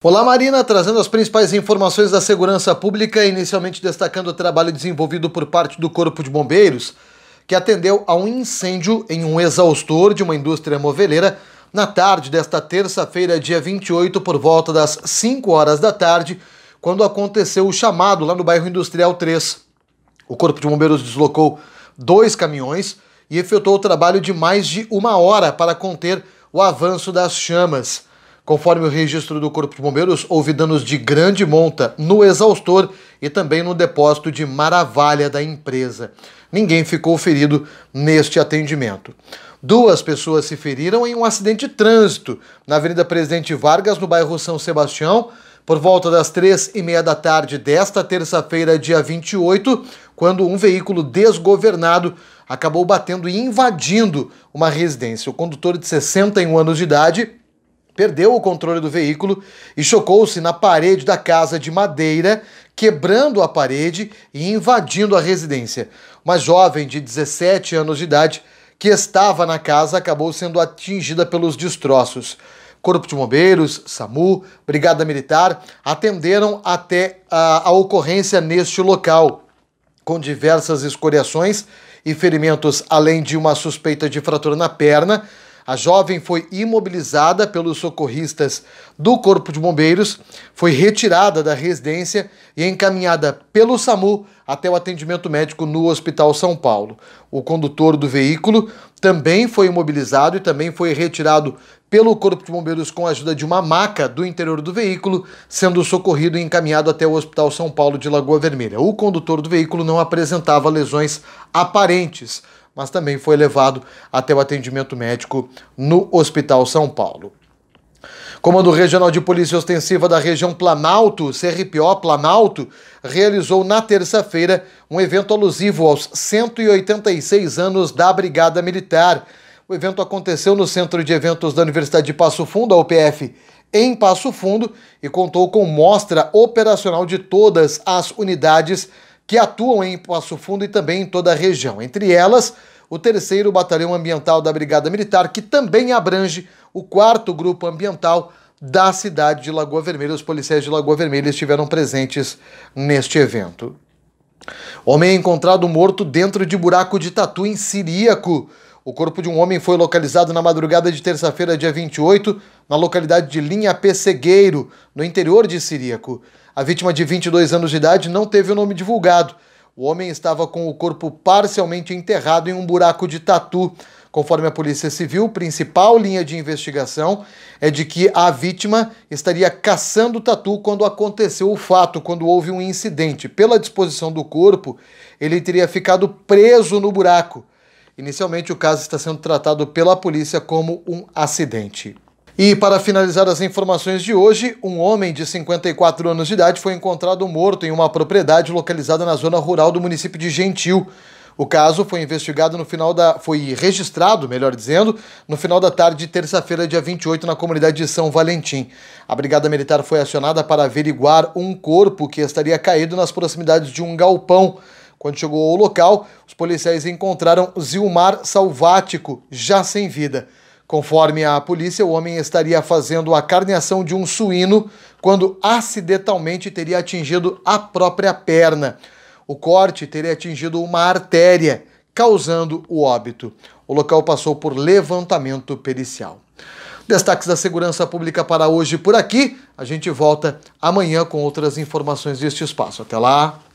Olá, Marina, trazendo as principais informações da segurança pública, inicialmente destacando o trabalho desenvolvido por parte do Corpo de Bombeiros, que atendeu a um incêndio em um exaustor de uma indústria moveleira na tarde desta terça-feira, dia 28, por volta das 5 horas da tarde, quando aconteceu o chamado lá no bairro Industrial 3. O Corpo de Bombeiros deslocou dois caminhões e efetuou o trabalho de mais de uma hora para conter o avanço das chamas. Conforme o registro do Corpo de Bombeiros, houve danos de grande monta no exaustor e também no depósito de maravalha da empresa. Ninguém ficou ferido neste atendimento. Duas pessoas se feriram em um acidente de trânsito na Avenida Presidente Vargas, no bairro São Sebastião, por volta das três e meia da tarde desta terça-feira, dia 28, quando um veículo desgovernado acabou batendo e invadindo uma residência. O condutor de 61 anos de idade perdeu o controle do veículo e chocou-se na parede da casa de madeira, quebrando a parede e invadindo a residência. Uma jovem de 17 anos de idade que estava na casa acabou sendo atingida pelos destroços. Corpo de Bombeiros, SAMU, Brigada Militar atenderam até a, a ocorrência neste local, com diversas escoriações e ferimentos, além de uma suspeita de fratura na perna. A jovem foi imobilizada pelos socorristas do Corpo de Bombeiros, foi retirada da residência e encaminhada pelo SAMU até o atendimento médico no Hospital São Paulo. O condutor do veículo também foi imobilizado e também foi retirado pelo Corpo de Bombeiros com a ajuda de uma maca do interior do veículo, sendo socorrido e encaminhado até o Hospital São Paulo de Lagoa Vermelha. O condutor do veículo não apresentava lesões aparentes mas também foi levado até o atendimento médico no Hospital São Paulo. Comando Regional de Polícia Ostensiva da região Planalto, CRPO Planalto, realizou na terça-feira um evento alusivo aos 186 anos da Brigada Militar. O evento aconteceu no Centro de Eventos da Universidade de Passo Fundo, a UPF, em Passo Fundo, e contou com mostra operacional de todas as unidades que atuam em Passo Fundo e também em toda a região. Entre elas, o terceiro Batalhão Ambiental da Brigada Militar, que também abrange o quarto Grupo Ambiental da cidade de Lagoa Vermelha. Os policiais de Lagoa Vermelha estiveram presentes neste evento. Homem é encontrado morto dentro de buraco de tatu em Siríaco. O corpo de um homem foi localizado na madrugada de terça-feira, dia 28, na localidade de Linha Pessegueiro, no interior de Siríaco. A vítima de 22 anos de idade não teve o nome divulgado. O homem estava com o corpo parcialmente enterrado em um buraco de tatu. Conforme a Polícia Civil, principal linha de investigação é de que a vítima estaria caçando o tatu quando aconteceu o fato, quando houve um incidente. Pela disposição do corpo, ele teria ficado preso no buraco. Inicialmente, o caso está sendo tratado pela polícia como um acidente. E para finalizar as informações de hoje, um homem de 54 anos de idade foi encontrado morto em uma propriedade localizada na zona rural do município de Gentil. O caso foi investigado no final da foi registrado, melhor dizendo, no final da tarde de terça-feira, dia 28, na comunidade de São Valentim. A Brigada Militar foi acionada para averiguar um corpo que estaria caído nas proximidades de um galpão quando chegou ao local, os policiais encontraram Zilmar Salvático, já sem vida. Conforme a polícia, o homem estaria fazendo a carneação de um suíno quando acidentalmente teria atingido a própria perna. O corte teria atingido uma artéria, causando o óbito. O local passou por levantamento pericial. Destaques da segurança pública para hoje por aqui. A gente volta amanhã com outras informações deste espaço. Até lá!